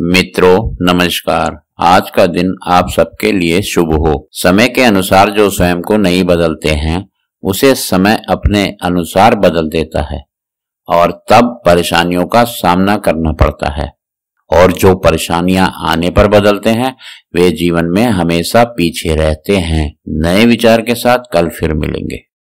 मित्रों नमस्कार आज का दिन आप सबके लिए शुभ हो समय के अनुसार जो स्वयं को नहीं बदलते हैं उसे समय अपने अनुसार बदल देता है और तब परेशानियों का सामना करना पड़ता है और जो परेशानियां आने पर बदलते हैं वे जीवन में हमेशा पीछे रहते हैं नए विचार के साथ कल फिर मिलेंगे